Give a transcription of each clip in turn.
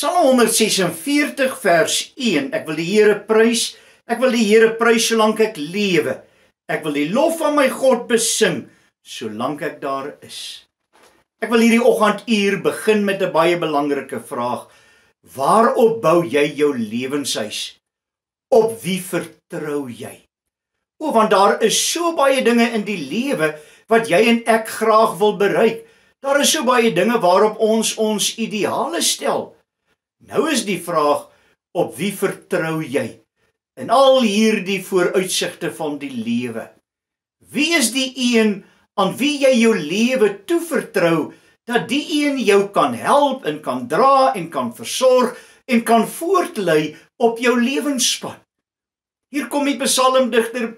Psalm 146 vers 1 Ek wil die Here prys. Ek wil die Here prys solank ek lewe. Ek wil die lof van my God besing solank ek daar is. Ek wil hierdie oggenduur begin met 'n baie belangrike vraag. Waarop bou jy jou lewenshuis? Op wie vertrou jy? O, want daar is so baie dinge in die lewe wat jy en ek graag wil bereik. Daar is so baie dinge waarop ons ons ideale stel. Nou is die vraag op wie vertrou jy in al hierdie vooruitsigte van die lewe? Wie is die een aan wie jy jou lewe toevertrou dat die een jou kan help en kan dra en kan versorg en kan voortlei op jou lewenspad? Hier kom die psalmdigter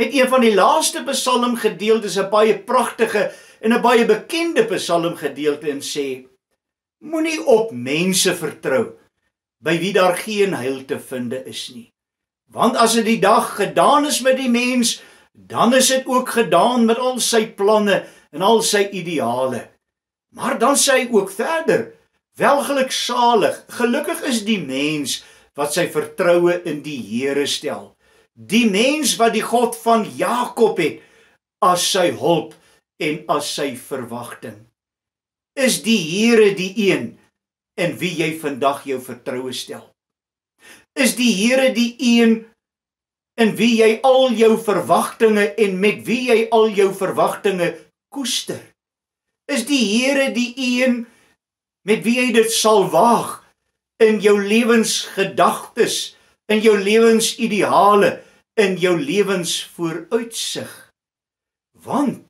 met een van die laaste psalmgedeeltes, 'n baie pragtige en 'n baie bekende psalmgedeelte en sê Moenie op mense vertrou by wie daar geen heil te vinde is nie. Want as dit die dag gedaan is met die mens, dan is dit ook gedaan met al sy planne en al sy ideale. Maar dan sê hy ook verder: Welgeluksalig, gelukkig is die mens wat sy vertroue in die Here stel. Die mens wat die God van Jakob het as sy hulp en as sy verwagting is die Here die een in wie jy vandag jou vertroue stel? Is die Here die een in wie jy al jou verwagtinge en met wie jy al jou verwagtinge koester? Is die Here die een met wie jy dit sal waag in jou lewensgedagtes, in jou lewensideale, in jou lewensvooruitsig? Want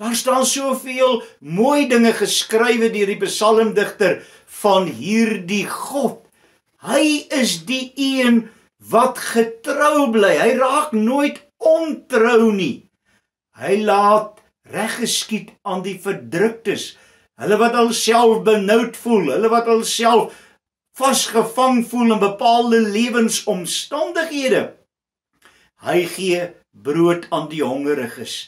Daar staan soveel mooi dinge geskrywe deur die psalmdigter van hierdie God. Hy is die een wat getrou bly. Hy raak nooit ontrou nie. Hy laat reg geskied aan die verdruktes, hulle wat alself benoud voel, hulle wat alself vasgevang voel in bepaalde lewensomstandighede. Hy gee brood aan die hongeriges.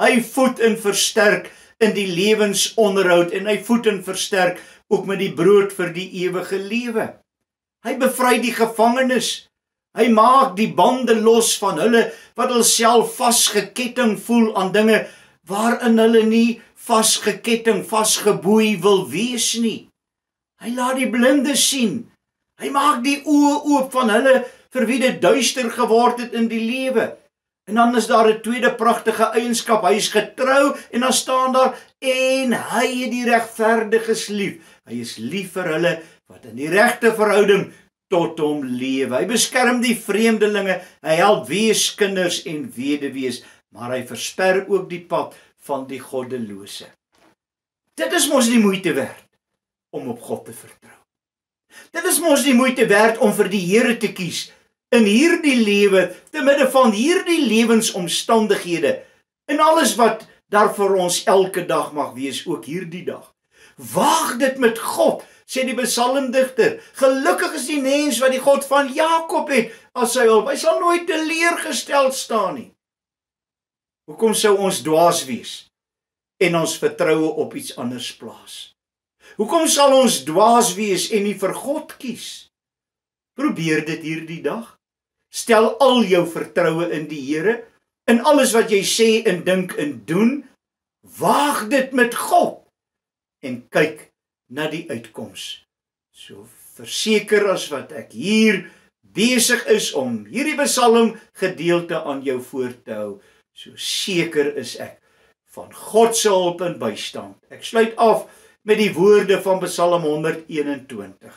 Hy voed en versterk in die lewensonderhoud en hy voed en versterk ook met die brood vir die ewige lewe. Hy bevry die gevangenes. Hy maak die bande los van hulle wat hulself vasgeketting voel aan dinge waarin hulle nie vasgeketting, vasgeboei wil wees nie. Hy laat die blindes sien. Hy maak die oë oop van hulle vir wie dit duister geword het in die lewe. En dan is daar 'n tweede pragtige eienskap. Hy is getrou en dan staan daar en hy het die regverdiges lief. Hy is lief vir hulle wat in die regte verhouding tot hom lewe. Hy beskerm die vreemdelinge, hy help weeskinders en weduwees, maar hy versper ook die pad van die goddelose. Dit is mos die moeite werd om op God te vertrou. Dit is mos die moeite werd om vir die Here te kies in hierdie lewe te midde van hierdie lewensomstandighede en alles wat daar vir ons elke dag mag wees ook hierdie dag. Waag dit met God, sê die psalmdigter. Gelukkig is die mens wat die God van Jakob het as sy hulp. Hy sal nooit teleurgestel staan nie. Hoekom sou ons dwaas wees en ons vertroue op iets anders plaas? Hoekom sal ons dwaas wees en nie vir God kies? Probeer dit hierdie dag. Stel al jou vertroue in die Here in alles wat jy sê en dink en doen. Waag dit met God en kyk na die uitkoms. So verseker as wat ek hier besig is om hierdie Psalm gedeelte aan jou voor te hou, so seker is ek van God se hulp en bystand. Ek sluit af met die woorde van Psalm 121.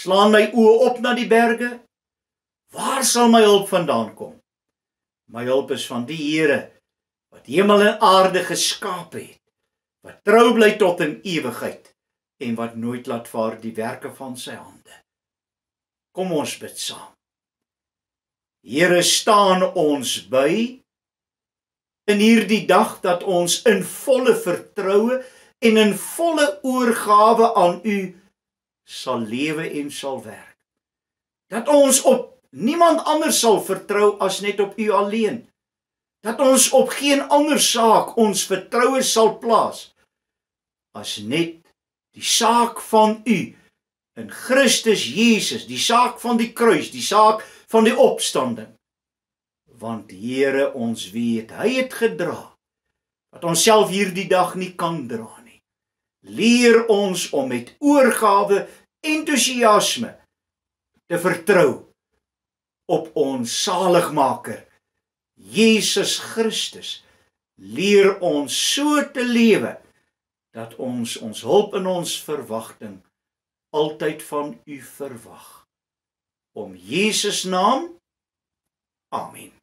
Slaan my oë op na die berge, Waar sal my hulp vandaan kom? My hulp is van die Here wat hemel en aarde geskaap het, wat trou bly tot in ewigheid en wat nooit laat vaar die werke van sy hande. Kom ons bid saam. Here, staan ons by in hierdie dag dat ons in volle vertroue en in volle oorgawe aan U sal lewe en sal werk. Dat ons op Niemand anders sal vertrou as net op U alleen. Dat ons op geen ander saak ons vertroue sal plaas as net die saak van U in Christus Jesus, die saak van die kruis, die saak van die opstanding. Want Here, ons weet, hy het gedra wat ons self hierdie dag nie kan dra nie. Leer ons om met oorgawe, entoesiasme te vertrou op ons saligmaker Jesus Christus leer ons so te lewe dat ons ons hulp in ons verwagting altyd van u verwag om Jesus naam amen